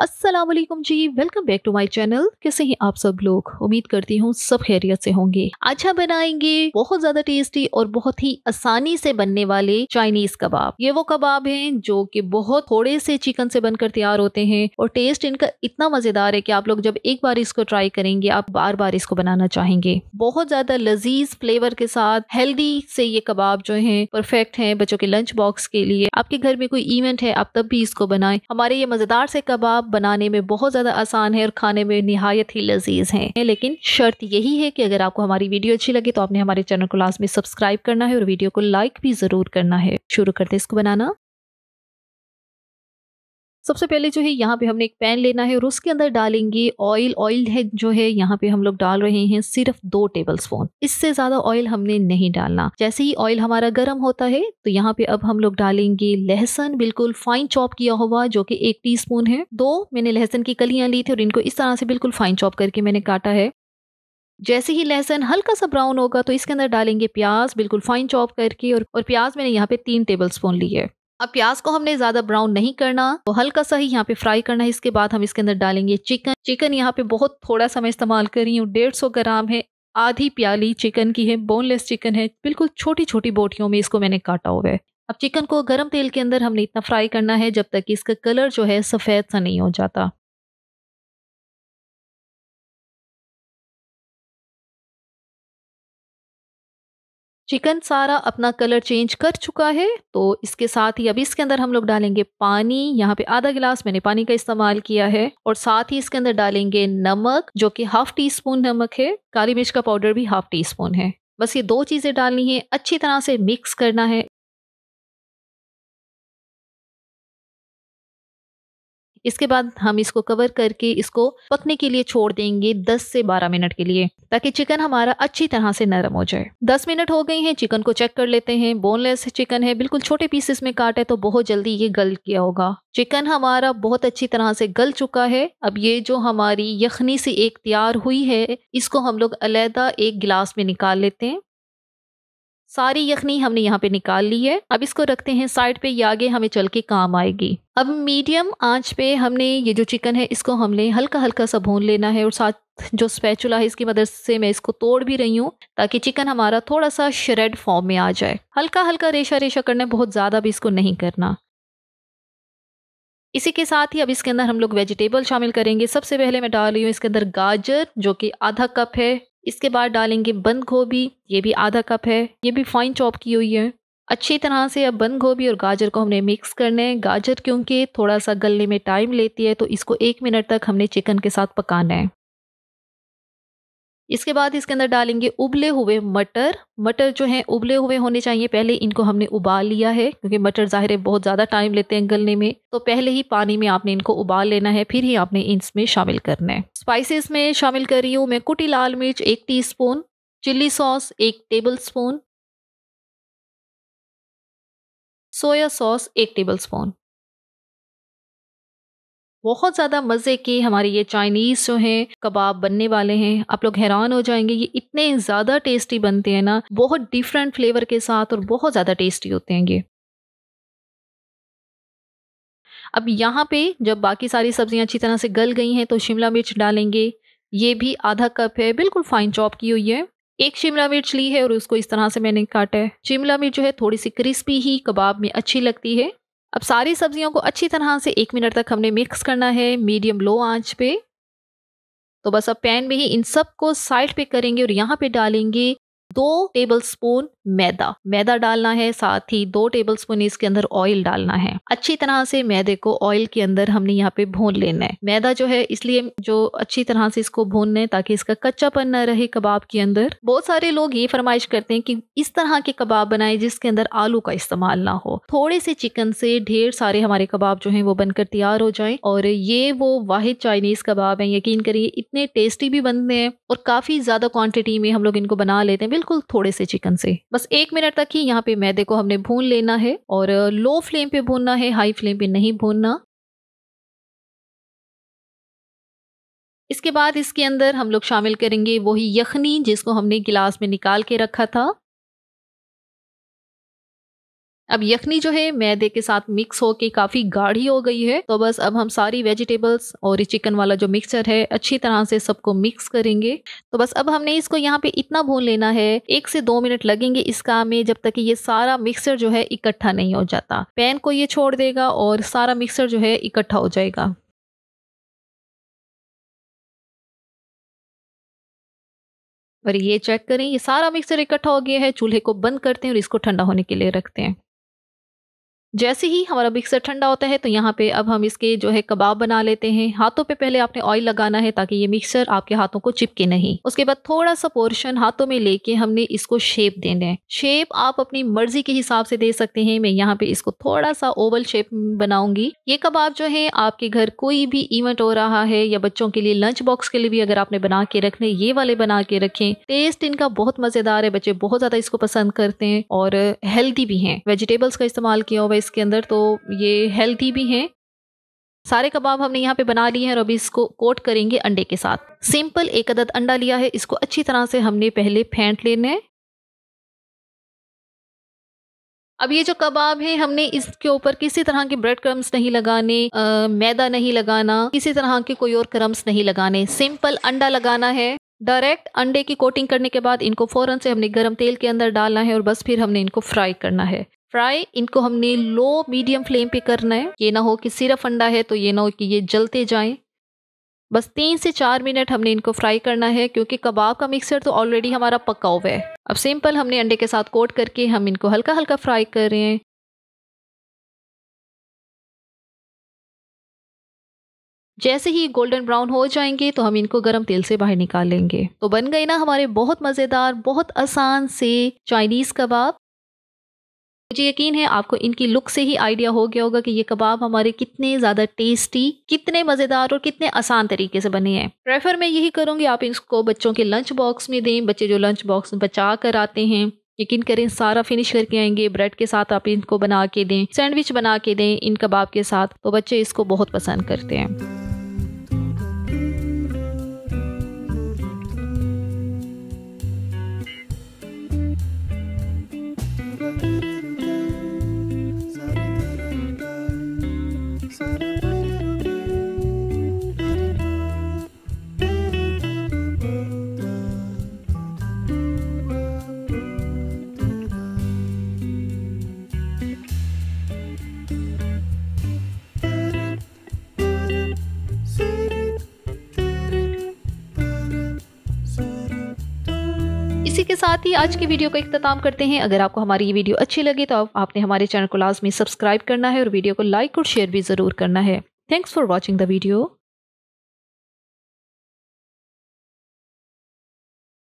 अस्सलाम वालेकुम जी welcome back to my channel कैसे हैं आप सब लोग उम्मीद करती हूँ सब खैरियत से होंगे अच्छा बनाएंगे बहुत ज्यादा टेस्टी और बहुत ही आसानी से बनने वाले चाइनीज कबाब ये वो कबाब हैं जो कि बहुत थोड़े से चिकन से बनकर तैयार होते हैं और टेस्ट इनका इतना मजेदार है कि आप लोग जब एक बार इसको ट्राई करेंगे आप बार बार इसको बनाना चाहेंगे बहुत ज्यादा लजीज फ्लेवर के साथ हेल्दी से ये कबाब जो है परफेक्ट है बच्चों के लंच बॉक्स के लिए आपके घर में कोई इवेंट है आप तब भी इसको बनाए हमारे ये मजेदार से कबाब बनाने में बहुत ज़्यादा आसान है और खाने में नहायत ही लजीज हैं लेकिन शर्त यही है कि अगर आपको हमारी वीडियो अच्छी लगे तो आपने हमारे चैनल को लास्ट में सब्सक्राइब करना है और वीडियो को लाइक भी ज़रूर करना है शुरू करते इसको बनाना सबसे पहले जो है यहाँ पे हमने एक पैन लेना है और उसके अंदर डालेंगे ऑयल ऑयल है जो है यहाँ पे हम लोग डाल रहे हैं सिर्फ दो टेबल स्पून इससे ज्यादा ऑयल हमने नहीं डालना जैसे ही ऑयल हमारा गर्म होता है तो यहाँ पे अब हम लोग डालेंगे लहसन बिल्कुल फाइन चॉप किया हुआ जो कि एक टी है दो मैंने लहसन की कलियां ली थी और इनको इस तरह से बिल्कुल फाइन चॉप करके मैंने काटा है जैसे ही लहसन हल्का सा ब्राउन होगा तो इसके अंदर डालेंगे प्याज बिल्कुल फाइन चॉप करके और, और प्याज मैंने यहाँ पे तीन टेबल स्पून ली है अब प्याज को हमने ज्यादा ब्राउन नहीं करना तो हल्का सा ही यहाँ पे फ्राई करना है इसके बाद हम इसके अंदर डालेंगे चिकन चिकन यहाँ पे बहुत थोड़ा सा मैं इस्तेमाल कर रही हूँ डेढ़ सौ ग्राम है आधी प्याली चिकन की है बोनलेस चिकन है बिल्कुल छोटी छोटी बोटियों में इसको मैंने काटा हुआ है अब चिकन को गर्म तेल के अंदर हमने इतना फ्राई करना है जब तक कि इसका कलर जो है सफ़ेद सा नहीं हो जाता चिकन सारा अपना कलर चेंज कर चुका है तो इसके साथ ही अभी इसके अंदर हम लोग डालेंगे पानी यहाँ पे आधा गिलास मैंने पानी का इस्तेमाल किया है और साथ ही इसके अंदर डालेंगे नमक जो कि हाफ टी स्पून नमक है काली मिर्च का पाउडर भी हाफ टी स्पून है बस ये दो चीज़ें डालनी है अच्छी तरह से मिक्स करना है इसके बाद हम इसको कवर करके इसको पकने के लिए छोड़ देंगे 10 से 12 मिनट के लिए ताकि चिकन हमारा अच्छी तरह से नरम हो जाए 10 मिनट हो गई हैं चिकन को चेक कर लेते हैं बोनलेस चिकन है बिल्कुल छोटे पीसेस में काट है तो बहुत जल्दी ये गल गया होगा चिकन हमारा बहुत अच्छी तरह से गल चुका है अब ये जो हमारी यखनी से एक तैयार हुई है इसको हम लोग अलहदा एक गिलास में निकाल लेते हैं सारी यखनी हमने यहाँ पे निकाल ली है अब इसको रखते हैं साइड पे ये आगे हमें चल के काम आएगी अब मीडियम आंच पे हमने ये जो चिकन है इसको हमने हल्का हल्का सा भून लेना है और साथ जो स्पैचुला है इसकी मदद से मैं इसको तोड़ भी रही हूँ ताकि चिकन हमारा थोड़ा सा श्रेड फॉर्म में आ जाए हल्का हल्का रेशा रेशा करना है बहुत ज़्यादा भी इसको नहीं करना इसी के साथ ही अब इसके अंदर हम लोग वेजिटेबल शामिल करेंगे सबसे पहले मैं डाल रही हूँ इसके अंदर गाजर जो कि आधा कप है इसके बाद डालेंगे बंद गोभी ये भी आधा कप है ये भी फाइन चॉप की हुई है अच्छी तरह से अब बंद गोभी और गाजर को हमने मिक्स करना है गाजर क्योंकि थोड़ा सा गलने में टाइम लेती है तो इसको एक मिनट तक हमने चिकन के साथ पकाना है इसके बाद इसके अंदर डालेंगे उबले हुए मटर मटर जो हैं उबले हुए होने चाहिए पहले इनको हमने उबाल लिया है क्योंकि मटर ज़ाहिर है बहुत ज़्यादा टाइम लेते हैं गलने में तो पहले ही पानी में आपने इनको उबाल लेना है फिर ही आपने इसमें शामिल करना है स्पाइसेस में शामिल कर रही हूँ मैं कुटी लाल मिर्च एक टी स्पून चिल्ली सॉस एक टेबल स्पून सोया सॉस एक टेबल स्पून बहुत ज़्यादा मज़े के हमारे ये चाइनीज़ जो हैं कबाब बनने वाले हैं आप लोग हैरान हो जाएंगे ये इतने ज़्यादा टेस्टी बनते हैं ना बहुत डिफरेंट फ्लेवर के साथ और बहुत ज़्यादा टेस्टी होते हैं ये अब यहाँ पे जब बाकी सारी सब्जियाँ अच्छी तरह से गल गई हैं तो शिमला मिर्च डालेंगे ये भी आधा कप है बिल्कुल फाइन चॉप की हुई है एक शिमला मिर्च ली है और उसको इस तरह से मैंने काटा है शिमला मिर्च जो है थोड़ी सी क्रिस्पी ही कबाब में अच्छी लगती है अब सारी सब्जियों को अच्छी तरह से एक मिनट तक हमने मिक्स करना है मीडियम लो आंच पे तो बस अब पैन में ही इन सब को साइड पे करेंगे और यहाँ पे डालेंगे दो टेबलस्पून मैदा मैदा डालना है साथ ही दो टेबलस्पून इसके अंदर ऑयल डालना है अच्छी तरह से मैदे को ऑयल के अंदर हमने यहाँ पे भून लेना है मैदा जो है इसलिए जो अच्छी तरह से इसको भूनना है ताकि इसका कच्चापन न रहे कबाब के अंदर बहुत सारे लोग ये फरमाइश करते हैं कि इस तरह के कबाब बनाए जिसके अंदर आलू का इस्तेमाल ना हो थोड़े से चिकन से ढेर सारे हमारे कबाब जो है वो बनकर तैयार हो जाए और ये वो वाहिद चाइनीज कबाब है यकीन करिए इतने टेस्टी भी बनते हैं और काफी ज्यादा क्वान्टिटी में हम लोग इनको बना लेते हैं बिल्कुल थोड़े से चिकन से बस एक मिनट तक ही यहाँ पे मैदे को हमने भून लेना है और लो फ्लेम पे भूनना है हाई फ्लेम पे नहीं भूनना इसके बाद इसके अंदर हम लोग शामिल करेंगे वही यखनी जिसको हमने गिलास में निकाल के रखा था अब यखनी जो है मैदे के साथ मिक्स होके काफ़ी गाढ़ी हो गई है तो बस अब हम सारी वेजिटेबल्स और चिकन वाला जो मिक्सचर है अच्छी तरह से सबको मिक्स करेंगे तो बस अब हमने इसको यहाँ पे इतना भून लेना है एक से दो मिनट लगेंगे इस काम में जब तक ये सारा मिक्सचर जो है इकट्ठा नहीं हो जाता पैन को ये छोड़ देगा और सारा मिक्सर जो है इकट्ठा हो जाएगा और ये चेक करें ये सारा मिक्सर इकट्ठा हो गया है चूल्हे को बंद करते हैं और इसको ठंडा होने के लिए रखते हैं जैसे ही हमारा मिक्सर ठंडा होता है तो यहाँ पे अब हम इसके जो है कबाब बना लेते हैं हाथों पे पहले आपने ऑयल लगाना है ताकि ये मिक्सर आपके हाथों को चिपके नहीं उसके बाद थोड़ा सा पोर्शन हाथों में लेके हमने इसको शेप देना है शेप आप अपनी मर्जी के हिसाब से दे सकते हैं मैं यहाँ पे इसको थोड़ा सा ओवल शेप बनाऊंगी ये कबाब जो है आपके घर कोई भी इवेंट हो रहा है या बच्चों के लिए लंच बॉक्स के लिए भी अगर आपने बना के रखने ये वाले बना के रखे टेस्ट इनका बहुत मजेदार है बच्चे बहुत ज्यादा इसको पसंद करते हैं और हेल्दी भी है वेजिटेबल्स का इस्तेमाल किया हुआ इसके अंदर तो ये हेल्थी भी हैं सारे कबाब हमने यहाँ पे बना लिए हैं और अभी इसको कोट करेंगे अंडे के साथ सिंपल एक अदद अंडा लिया है इसको अच्छी तरह से हमने पहले फेंट लेना है अब ये जो कबाब है हमने इसके ऊपर किसी तरह के ब्रेड क्रम्स नहीं लगाने आ, मैदा नहीं लगाना किसी तरह के कोई और क्रम्स नहीं लगाने सिंपल अंडा लगाना है डायरेक्ट अंडे की कोटिंग करने के बाद इनको फ़ौरन से हमने गर्म तेल के अंदर डालना है और बस फिर हमने इनको फ्राई करना है फ्राई इनको हमने लो मीडियम फ्लेम पे करना है ये ना हो कि सिर्फ अंडा है तो ये ना हो कि ये जलते जाएं बस तीन से चार मिनट हमने इनको फ्राई करना है क्योंकि कबाब का मिक्सर तो ऑलरेडी हमारा पका हुआ है अब सिंपल हमने अंडे के साथ कोट करके हम इनको हल्का हल्का फ्राई कर रहे हैं जैसे ही गोल्डन ब्राउन हो जाएंगे तो हम इनको गरम तेल से बाहर निकाल लेंगे तो बन गए ना हमारे बहुत मज़ेदार बहुत आसान से चाइनीज़ कबाब मुझे यकीन है आपको इनकी लुक से ही आइडिया हो गया होगा कि ये कबाब हमारे कितने ज़्यादा टेस्टी कितने मज़ेदार और कितने आसान तरीके से बने हैं प्रेफर मैं यही करूँगी आप इसको बच्चों के लंच बॉक्स में दें बच्चे जो लंच बॉक्स बचा कर आते हैं यकीन करें सारा फिनिश करके आएंगे ब्रेड के साथ आप इनको बना के दें सैंडविच बना के दें इन कबाब के साथ तो बच्चे इसको बहुत पसंद करते हैं इसी के साथ ही आज की वीडियो का इख्ताम करते हैं अगर आपको हमारी ये वीडियो अच्छी लगे तो आप, आपने हमारे चैनल को लाजमी सब्सक्राइब करना है और वीडियो को लाइक और शेयर भी ज़रूर करना है thanks for watching the video